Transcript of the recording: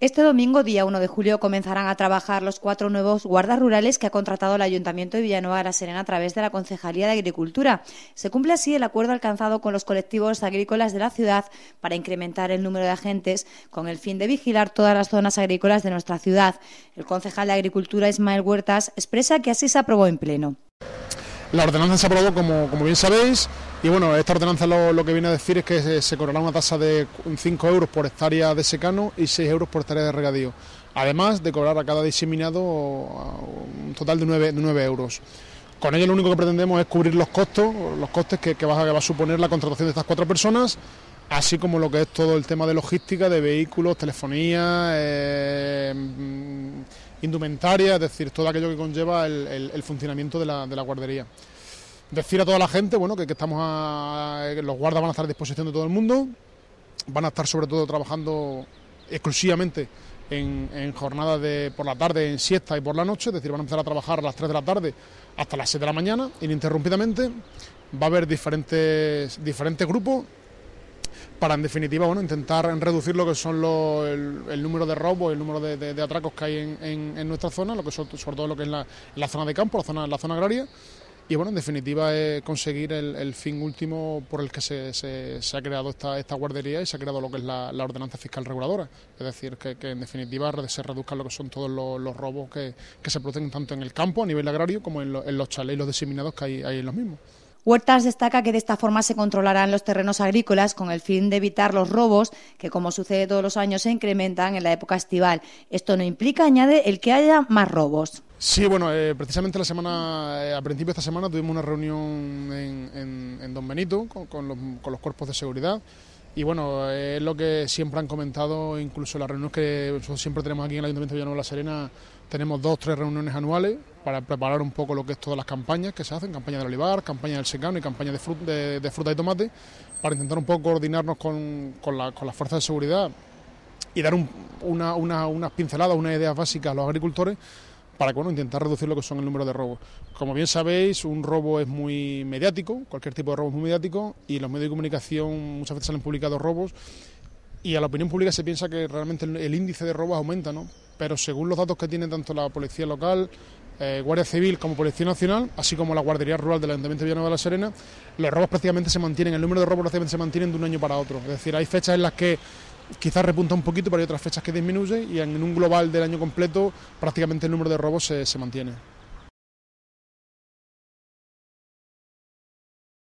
Este domingo, día 1 de julio, comenzarán a trabajar los cuatro nuevos guardas rurales que ha contratado el Ayuntamiento de Villanueva de la Serena a través de la Concejalía de Agricultura. Se cumple así el acuerdo alcanzado con los colectivos agrícolas de la ciudad para incrementar el número de agentes con el fin de vigilar todas las zonas agrícolas de nuestra ciudad. El concejal de Agricultura, Ismael Huertas, expresa que así se aprobó en pleno. La ordenanza se aprobó, como, como bien sabéis, y bueno, esta ordenanza lo, que viene a decir es que se, cobrará una tasa de 5 euros por hectárea de secano y 6 euros por hectárea de regadío, además de cobrar a cada diseminado uh, un total de 9, euros. Con ello lo único que pretendemos es cubrir los costos, los costes que, que va a suponer la contratación de estas cuatro personas, así como lo que es todo el tema de logística, de vehículos, telefonía, eh, mm, indumentaria, es decir, todo aquello que conlleva el, funcionamiento de la, guardería. Decir a toda la gente, bueno, que, estamos a, los guardas van a estar a disposición de todo el mundo, van a estar sobre todo trabajando exclusivamente en, jornadas de, por la tarde, en siesta y por la noche, es decir, van a empezar a trabajar a las 3 de la tarde hasta las 7 de la mañana, ininterrumpidamente. Va a haber diferentes, diferentes grupos para en definitiva bueno intentar reducir lo que son el, número de robos, el número de, atracos que hay en, nuestra zona, lo que sobre, todo lo que es la, zona de campo, la zona, la zona agraria. Y bueno, en definitiva es eh, conseguir el, fin último por el que se, ha creado esta, guardería y se ha creado lo que es la, ordenanza fiscal reguladora. Es decir, que, en definitiva se reduzcan lo que son todos los, robos que, se producen tanto en el campo a nivel agrario como en, los chalés y los diseminados que hay en los mismos. Huertas destaca que de esta forma se controlarán los terrenos agrícolas con el fin de evitar los robos que, como sucede todos los años, se incrementan en la época estival. Esto no implica, añade, el que haya más robos. Sí, bueno, eh, precisamente la semana, eh, a principio de esta semana tuvimos una reunión en, Don Benito con los cuerpos de seguridad y bueno, es lo que siempre han comentado, incluso las reuniones que nosotros siempre tenemos aquí en el Ayuntamiento de Villanueva La Serena, tenemos dos, tres reuniones anuales para preparar un poco lo que es todas las campañas que se hacen, campaña del olivar, campaña del secano y campaña de, fruta, de, fruta y tomate, para intentar un poco coordinarnos con, las fuerzas de seguridad y dar una, una, unas pinceladas, unas ideas básicas a los agricultores para intentar reducir lo que son el número de robos. Como bien sabéis, un robo es muy mediático, cualquier tipo de robo es muy mediático y los medios de comunicación muchas veces salen publicados robos y a la opinión pública se piensa que realmente el, índice de robos aumenta, ¿no? Pero según los datos que tiene tanto la policía local, eh, Guardia Civil como Policía Nacional, así como la Guardería Rural del Ayuntamiento de Villanueva de la Serena, los robos prácticamente se mantienen, el número de robos prácticamente se mantienen de un año para otro. Es decir, hay fechas en las que quizás repunta un poquito, pero hay otras fechas que disminuye y en un global del año completo prácticamente el número de robos se, se mantiene.